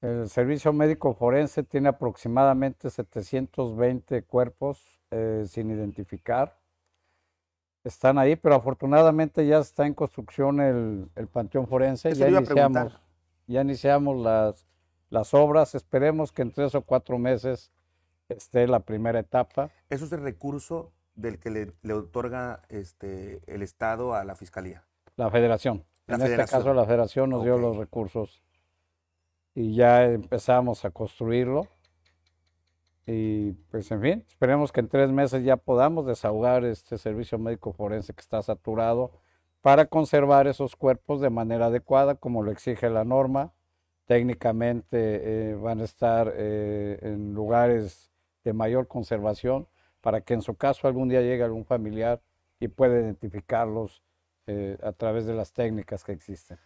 El Servicio Médico Forense tiene aproximadamente 720 cuerpos eh, sin identificar. Están ahí, pero afortunadamente ya está en construcción el, Panteón Forense. ya iniciamos, ya las, las obras. Esperemos que en tres o cuatro meses esté la primera etapa. ¿Eso es el recurso del que le, le otorga este, el Estado a la Fiscalía? La federación. en este caso la federación nos dio los recursos y ya empezamos a construirlo. Y pues en fin, esperemos que en tres meses ya podamos desahogar este servicio médico forense que está saturado para conservar esos cuerpos de manera adecuada como lo exige la norma. Técnicamente eh, van a estar eh, en lugares de mayor conservación para que en su caso algún día llegue algún familiar y pueda identificarlos eh, a través de las técnicas que existen.